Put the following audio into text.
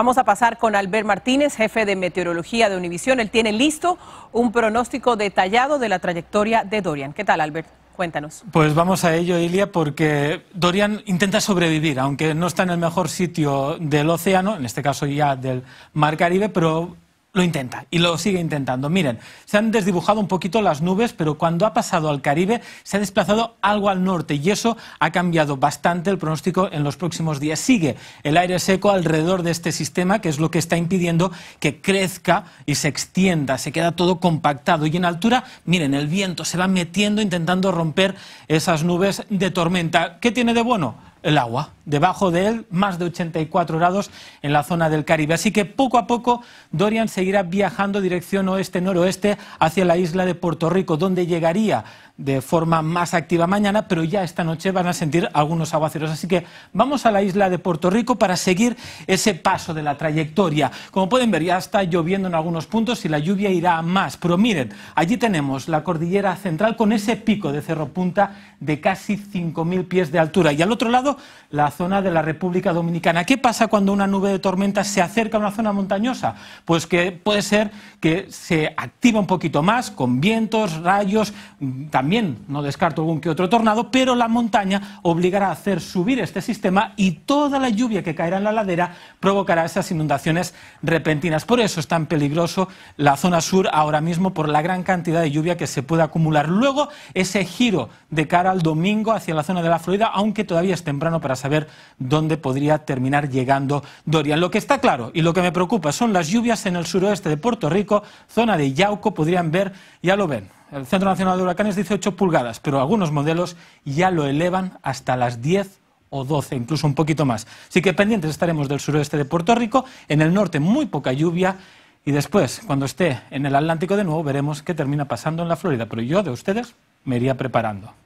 Vamos a pasar con Albert Martínez, jefe de meteorología de Univisión. Él tiene listo un pronóstico detallado de la trayectoria de Dorian. ¿Qué tal, Albert? Cuéntanos. Pues vamos a ello, Ilia, porque Dorian intenta sobrevivir, aunque no está en el mejor sitio del océano, en este caso ya del Mar Caribe, pero lo intenta y lo sigue intentando. Miren, se han desdibujado un poquito las nubes, pero cuando ha pasado al Caribe se ha desplazado algo al norte y eso ha cambiado bastante el pronóstico en los próximos días. Sigue el aire seco alrededor de este sistema, que es lo que está impidiendo que crezca y se extienda, se queda todo compactado y en altura, miren, el viento se va metiendo intentando romper esas nubes de tormenta. ¿Qué tiene de bueno? el agua. Debajo de él, más de 84 grados en la zona del Caribe. Así que poco a poco Dorian seguirá viajando dirección oeste-noroeste hacia la isla de Puerto Rico, donde llegaría de forma más activa mañana, pero ya esta noche van a sentir algunos aguaceros. Así que vamos a la isla de Puerto Rico para seguir ese paso de la trayectoria. Como pueden ver, ya está lloviendo en algunos puntos y la lluvia irá más. Pero miren, allí tenemos la cordillera central con ese pico de Cerro Punta de casi 5.000 pies de altura. Y al otro lado, la zona de la República Dominicana. ¿Qué pasa cuando una nube de tormenta se acerca a una zona montañosa? Pues que puede ser que se activa un poquito más con vientos, rayos, también no descarto algún que otro tornado, pero la montaña obligará a hacer subir este sistema y toda la lluvia que caerá en la ladera provocará esas inundaciones repentinas. Por eso es tan peligroso la zona sur ahora mismo por la gran cantidad de lluvia que se puede acumular. Luego, ese giro de cara al domingo hacia la zona de la Florida, aunque todavía estén para saber dónde podría terminar llegando Dorian. Lo que está claro y lo que me preocupa son las lluvias en el suroeste de Puerto Rico, zona de Yauco, podrían ver, ya lo ven, el Centro Nacional de Huracanes dice 8 pulgadas, pero algunos modelos ya lo elevan hasta las 10 o 12, incluso un poquito más. Así que pendientes estaremos del suroeste de Puerto Rico, en el norte muy poca lluvia y después, cuando esté en el Atlántico de nuevo, veremos qué termina pasando en la Florida. Pero yo de ustedes me iría preparando.